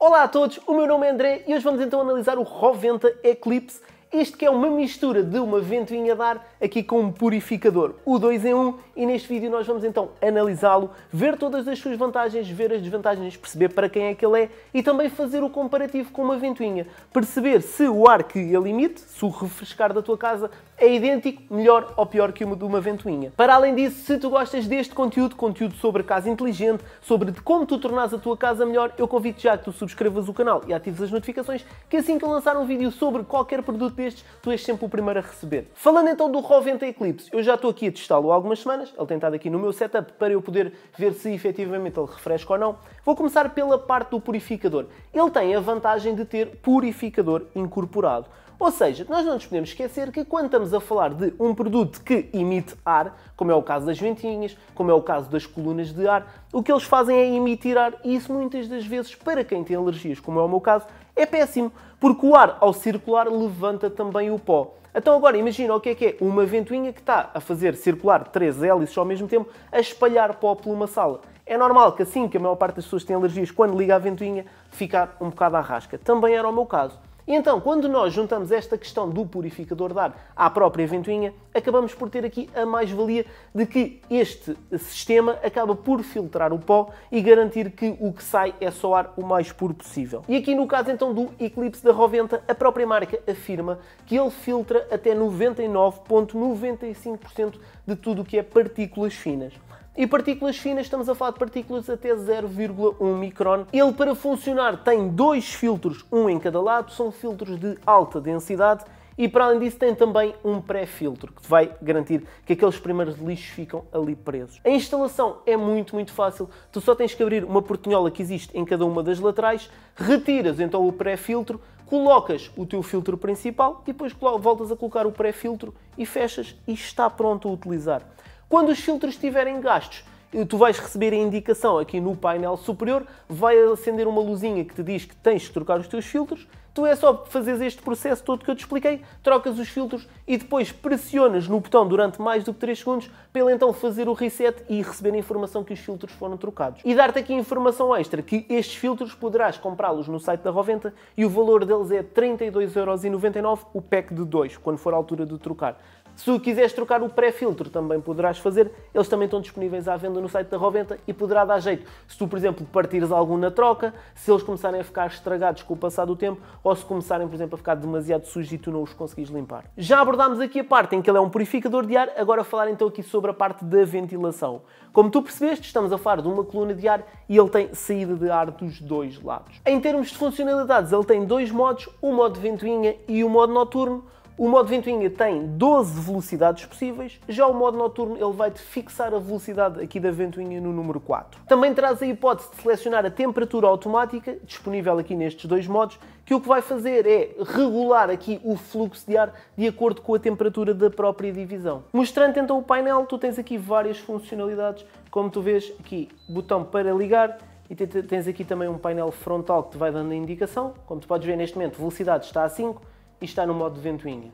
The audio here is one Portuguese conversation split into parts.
Olá a todos, o meu nome é André e hoje vamos então analisar o Roventa Eclipse este que é uma mistura de uma ventoinha de ar aqui com um purificador, o 2 em 1, um, e neste vídeo nós vamos então analisá-lo, ver todas as suas vantagens, ver as desvantagens, perceber para quem é que ele é e também fazer o comparativo com uma ventoinha, perceber se o ar que ele emite, se o refrescar da tua casa, é idêntico, melhor ou pior que o de uma ventoinha. Para além disso, se tu gostas deste conteúdo, conteúdo sobre a casa inteligente, sobre de como tu tornas a tua casa melhor, eu convido já que tu subscrevas o canal e atives as notificações, que assim que eu lançar um vídeo sobre qualquer produto destes, tu és sempre o primeiro a receber. Falando então do RAW Eclipse, eu já estou aqui a testá-lo há algumas semanas, ele tem estado aqui no meu setup para eu poder ver se efetivamente ele refresca ou não. Vou começar pela parte do purificador. Ele tem a vantagem de ter purificador incorporado. Ou seja, nós não nos podemos esquecer que quando estamos a falar de um produto que emite ar, como é o caso das ventinhas, como é o caso das colunas de ar, o que eles fazem é emitir ar e isso muitas das vezes, para quem tem alergias, como é o meu caso, é péssimo porque o ar, ao circular, levanta também o pó. Então agora imagina o que é que é uma ventoinha que está a fazer circular três hélices ao mesmo tempo a espalhar pó por uma sala. É normal que assim que a maior parte das pessoas tem alergias, quando liga a ventoinha, ficar um bocado à rasca. Também era o meu caso. E então, quando nós juntamos esta questão do purificador de ar à própria ventoinha, acabamos por ter aqui a mais-valia de que este sistema acaba por filtrar o pó e garantir que o que sai é só ar o mais puro possível. E aqui no caso então do Eclipse da Roventa, a própria marca afirma que ele filtra até 99,95% de tudo o que é partículas finas. E partículas finas, estamos a falar de partículas até 0,1 micron. Ele, para funcionar, tem dois filtros, um em cada lado, são filtros de alta densidade e para além disso tem também um pré-filtro que vai garantir que aqueles primeiros lixos ficam ali presos. A instalação é muito, muito fácil. Tu só tens que abrir uma portinhola que existe em cada uma das laterais, retiras então o pré-filtro, colocas o teu filtro principal e depois voltas a colocar o pré-filtro e fechas e está pronto a utilizar. Quando os filtros estiverem gastos, tu vais receber a indicação aqui no painel superior, vai acender uma luzinha que te diz que tens de trocar os teus filtros. Tu é só fazeres este processo todo que eu te expliquei, trocas os filtros e depois pressionas no botão durante mais do que 3 segundos para ele então fazer o reset e receber a informação que os filtros foram trocados. E dar-te aqui informação extra que estes filtros poderás comprá-los no site da Roventa e o valor deles é 32,99€ o pack de 2, quando for a altura de trocar. Se quiseres trocar o pré-filtro, também poderás fazer. Eles também estão disponíveis à venda no site da Roventa e poderá dar jeito. Se tu, por exemplo, partires algum na troca, se eles começarem a ficar estragados com o passar do tempo ou se começarem, por exemplo, a ficar demasiado sujos e tu não os conseguis limpar. Já abordámos aqui a parte em que ele é um purificador de ar, agora falar então aqui sobre a parte da ventilação. Como tu percebeste, estamos a falar de uma coluna de ar e ele tem saída de ar dos dois lados. Em termos de funcionalidades, ele tem dois modos, o modo ventoinha e o modo noturno. O modo ventoinha tem 12 velocidades possíveis, já o modo noturno ele vai-te fixar a velocidade aqui da ventoinha no número 4. Também traz a hipótese de selecionar a temperatura automática, disponível aqui nestes dois modos, que o que vai fazer é regular aqui o fluxo de ar de acordo com a temperatura da própria divisão. Mostrando então o painel, tu tens aqui várias funcionalidades, como tu vês aqui, botão para ligar, e tens aqui também um painel frontal que te vai dando a indicação. Como tu podes ver neste momento, velocidade está a 5, e está no modo de ventoinha.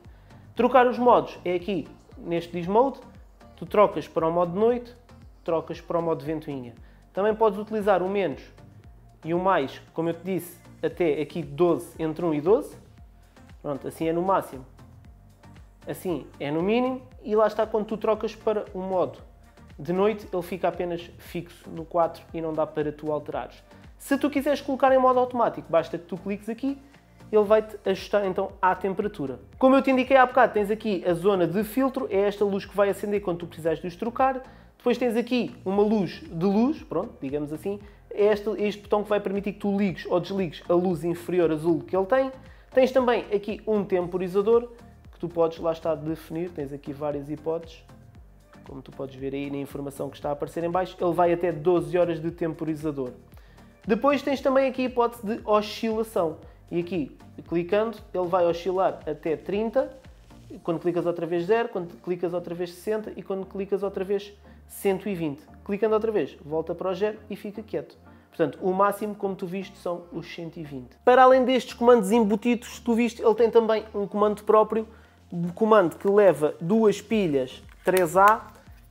Trocar os modos é aqui, neste Diz Mode, tu trocas para o modo de noite, trocas para o modo de ventoinha. Também podes utilizar o menos e o mais, como eu te disse, até aqui 12, entre 1 e 12. Pronto, assim é no máximo. Assim é no mínimo e lá está quando tu trocas para o modo de noite, ele fica apenas fixo no 4 e não dá para tu alterares. Se tu quiseres colocar em modo automático, basta que tu cliques aqui ele vai-te ajustar então à temperatura. Como eu te indiquei há bocado, tens aqui a zona de filtro, é esta luz que vai acender quando tu precisares de os trocar. Depois tens aqui uma luz de luz, pronto, digamos assim, é este, este botão que vai permitir que tu ligues ou desligues a luz inferior azul que ele tem. Tens também aqui um temporizador, que tu podes lá estar definir, tens aqui várias hipóteses, como tu podes ver aí na informação que está a aparecer em baixo, ele vai até 12 horas de temporizador. Depois tens também aqui a hipótese de oscilação, e aqui, clicando, ele vai oscilar até 30, quando clicas outra vez 0, quando clicas outra vez 60 e quando clicas outra vez 120. Clicando outra vez, volta para o 0 e fica quieto. Portanto, o máximo, como tu viste, são os 120. Para além destes comandos embutidos, tu viste, ele tem também um comando próprio, um comando que leva duas pilhas 3A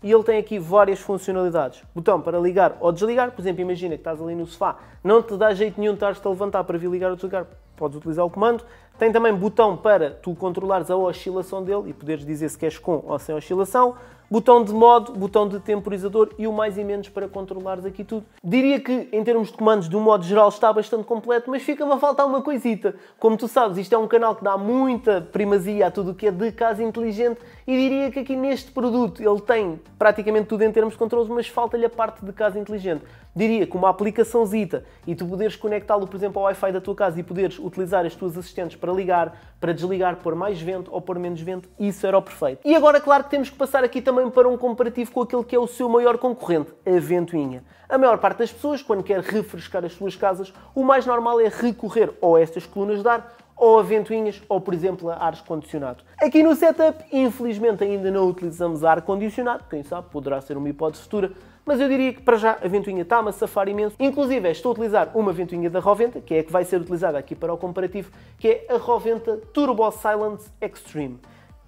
e ele tem aqui várias funcionalidades. Botão para ligar ou desligar, por exemplo, imagina que estás ali no sofá, não te dá jeito nenhum de estar-te a levantar para vir ligar ou desligar, podes utilizar o comando. Tem também botão para tu controlares a oscilação dele e poderes dizer se queres com ou sem oscilação. Botão de modo, botão de temporizador e o mais e menos para controlares aqui tudo. Diria que em termos de comandos, de um modo geral, está bastante completo, mas fica-me a faltar uma coisita. Como tu sabes, isto é um canal que dá muita primazia a tudo o que é de casa inteligente e diria que aqui neste produto ele tem praticamente tudo em termos de controles, mas falta-lhe a parte de casa inteligente diria que uma aplicaçãozita e tu poderes conectá-lo, por exemplo, ao Wi-Fi da tua casa e poderes utilizar as tuas assistentes para ligar, para desligar, pôr mais vento ou pôr menos vento, isso era o perfeito. E agora, claro que temos que passar aqui também para um comparativo com aquele que é o seu maior concorrente, a ventoinha. A maior parte das pessoas, quando quer refrescar as suas casas, o mais normal é recorrer ou a estas colunas de ar ou a ventoinhas, ou por exemplo a ar-condicionado. Aqui no setup, infelizmente ainda não utilizamos ar-condicionado, quem sabe poderá ser uma hipótese futura, mas eu diria que para já a ventoinha está-me a safar imenso. Inclusive, estou a utilizar uma ventoinha da Roventa, que é a que vai ser utilizada aqui para o comparativo, que é a Roventa Turbo Silence Extreme.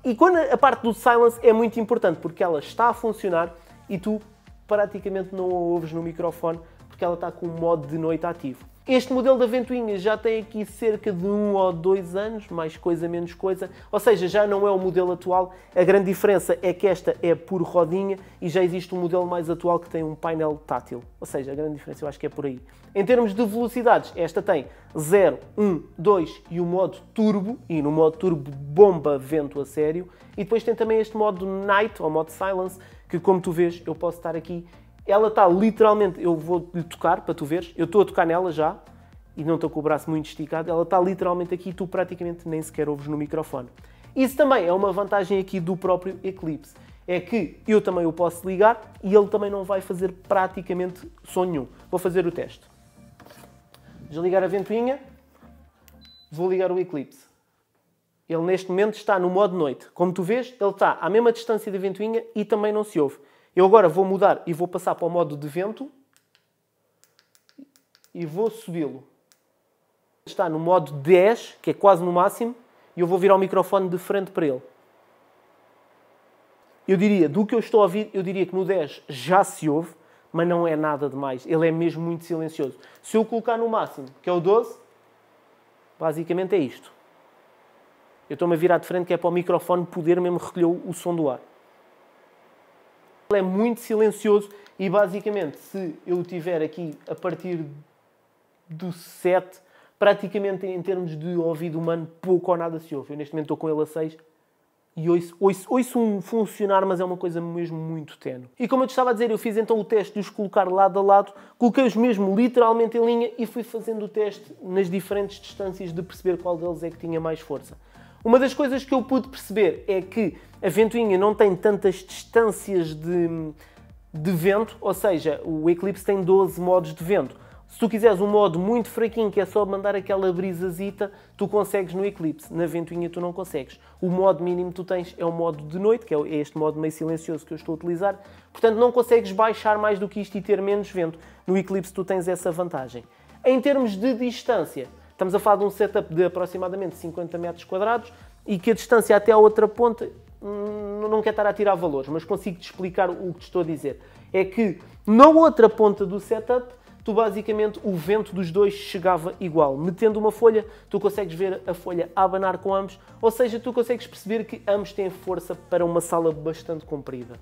E quando a parte do silence é muito importante, porque ela está a funcionar e tu praticamente não a ouves no microfone, porque ela está com o modo de noite ativo. Este modelo da ventoinha já tem aqui cerca de um ou dois anos, mais coisa, menos coisa, ou seja, já não é o modelo atual. A grande diferença é que esta é por rodinha e já existe um modelo mais atual que tem um painel tátil. Ou seja, a grande diferença eu acho que é por aí. Em termos de velocidades, esta tem 0, 1, 2 e o modo turbo, e no modo turbo bomba vento a sério. E depois tem também este modo night, ou modo silence, que como tu vês eu posso estar aqui ela está literalmente, eu vou-lhe tocar para tu veres, eu estou a tocar nela já e não estou com o braço muito esticado, ela está literalmente aqui e tu praticamente nem sequer ouves no microfone. Isso também é uma vantagem aqui do próprio Eclipse, é que eu também o posso ligar e ele também não vai fazer praticamente som nenhum. Vou fazer o teste. Desligar a ventoinha, vou ligar o Eclipse. Ele neste momento está no modo noite. Como tu vês, ele está à mesma distância da ventoinha e também não se ouve. Eu agora vou mudar e vou passar para o modo de vento e vou subi-lo. Está no modo 10, que é quase no máximo, e eu vou virar o microfone de frente para ele. Eu diria, do que eu estou a ouvir, eu diria que no 10 já se ouve, mas não é nada demais. Ele é mesmo muito silencioso. Se eu colocar no máximo, que é o 12, basicamente é isto. Eu estou-me a virar de frente, que é para o microfone poder mesmo recolher o som do ar. Ele é muito silencioso e basicamente se eu tiver aqui a partir do 7, praticamente em termos de ouvido humano pouco ou nada se ouve. Eu neste momento estou com ele a 6 e ouço, ouço, ouço um funcionar, mas é uma coisa mesmo muito tenue. E como eu te estava a dizer, eu fiz então o teste de os colocar lado a lado, coloquei-os mesmo literalmente em linha e fui fazendo o teste nas diferentes distâncias de perceber qual deles é que tinha mais força. Uma das coisas que eu pude perceber é que a ventoinha não tem tantas distâncias de, de vento, ou seja, o Eclipse tem 12 modos de vento. Se tu quiseres um modo muito fraquinho, que é só mandar aquela brisazita, tu consegues no Eclipse. Na ventoinha tu não consegues. O modo mínimo que tu tens é o modo de noite, que é, é este modo meio silencioso que eu estou a utilizar. Portanto, não consegues baixar mais do que isto e ter menos vento. No Eclipse tu tens essa vantagem. Em termos de distância, estamos a falar de um setup de aproximadamente 50 metros quadrados e que a distância até a outra ponta não quero estar a tirar valores, mas consigo-te explicar o que te estou a dizer. É que na outra ponta do setup, tu basicamente o vento dos dois chegava igual. Metendo uma folha, tu consegues ver a folha abanar com ambos, ou seja, tu consegues perceber que ambos têm força para uma sala bastante comprida.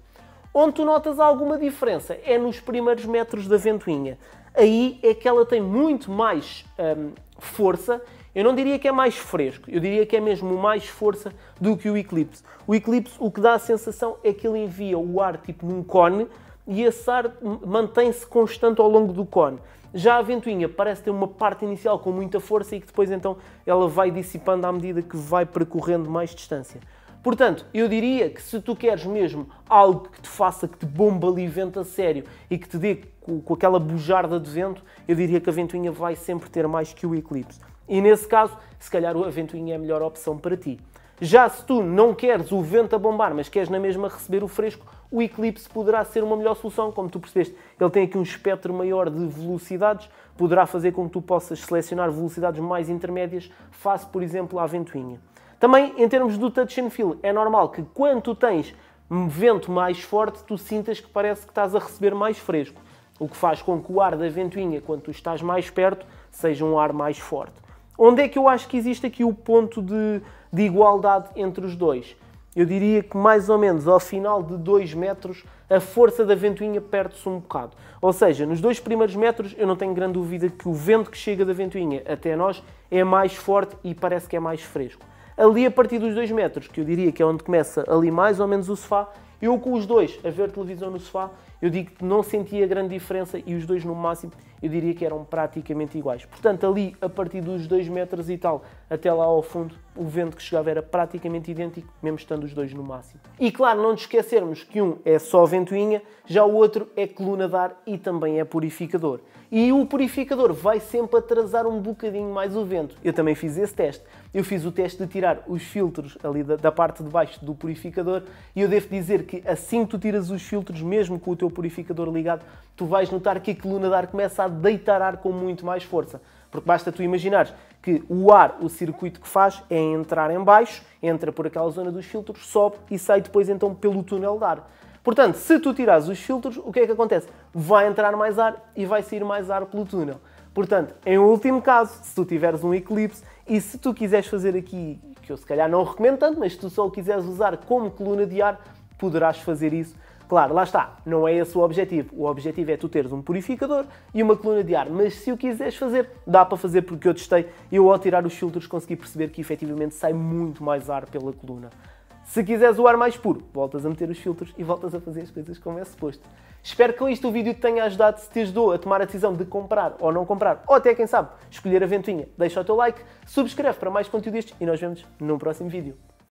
Onde tu notas alguma diferença é nos primeiros metros da ventoinha. Aí é que ela tem muito mais hum, força eu não diria que é mais fresco, eu diria que é mesmo mais força do que o Eclipse. O Eclipse, o que dá a sensação é que ele envia o ar tipo num cone e esse ar mantém-se constante ao longo do cone. Já a ventoinha parece ter uma parte inicial com muita força e que depois então ela vai dissipando à medida que vai percorrendo mais distância. Portanto, eu diria que se tu queres mesmo algo que te faça, que te bomba ali vento a sério e que te dê com, aquela bujarda de vento, eu diria que a ventoinha vai sempre ter mais que o Eclipse. E nesse caso, se calhar a ventoinha é a melhor opção para ti. Já se tu não queres o vento a bombar, mas queres na mesma receber o fresco, o Eclipse poderá ser uma melhor solução, como tu percebeste. Ele tem aqui um espectro maior de velocidades, poderá fazer com que tu possas selecionar velocidades mais intermédias face, por exemplo, à ventoinha. Também, em termos do touch and feel, é normal que quando tu tens vento mais forte, tu sintas que parece que estás a receber mais fresco, o que faz com que o ar da ventoinha, quando tu estás mais perto, seja um ar mais forte. Onde é que eu acho que existe aqui o ponto de, de igualdade entre os dois? Eu diria que mais ou menos ao final de 2 metros a força da ventoinha perde-se um bocado. Ou seja, nos dois primeiros metros eu não tenho grande dúvida que o vento que chega da ventoinha até nós é mais forte e parece que é mais fresco ali a partir dos 2 metros, que eu diria que é onde começa ali mais ou menos o sofá, eu com os dois a ver televisão no sofá, eu digo que não sentia grande diferença e os dois no máximo eu diria que eram praticamente iguais. Portanto, ali a partir dos 2 metros e tal, até lá ao fundo, o vento que chegava era praticamente idêntico, mesmo estando os dois no máximo. E claro, não nos esquecermos que um é só ventoinha, já o outro é coluna de ar e também é purificador e o purificador vai sempre atrasar um bocadinho mais o vento. Eu também fiz esse teste. Eu fiz o teste de tirar os filtros ali da, da parte de baixo do purificador e eu devo dizer que assim que tu tiras os filtros, mesmo com o teu purificador ligado, tu vais notar que a coluna de ar começa a deitar ar com muito mais força. Porque basta tu imaginares que o ar, o circuito que faz, é entrar em baixo, entra por aquela zona dos filtros, sobe e sai depois então pelo túnel de ar. Portanto, se tu tirares os filtros, o que é que acontece? Vai entrar mais ar e vai sair mais ar pelo túnel. Portanto, em último caso, se tu tiveres um eclipse e se tu quiseres fazer aqui, que eu se calhar não recomendo tanto, mas se tu só o quiseres usar como coluna de ar, poderás fazer isso. Claro, lá está, não é esse o objetivo. O objetivo é tu teres um purificador e uma coluna de ar, mas se o quiseres fazer, dá para fazer porque eu testei e eu ao tirar os filtros consegui perceber que efetivamente sai muito mais ar pela coluna. Se quiseres o ar mais puro, voltas a meter os filtros e voltas a fazer as coisas como é suposto. Espero que com isto o vídeo te tenha ajudado, se te ajudou a tomar a decisão de comprar ou não comprar, ou até, quem sabe, escolher a ventoinha. Deixa o teu like, subscreve para mais conteúdo destes e nós vemos num próximo vídeo.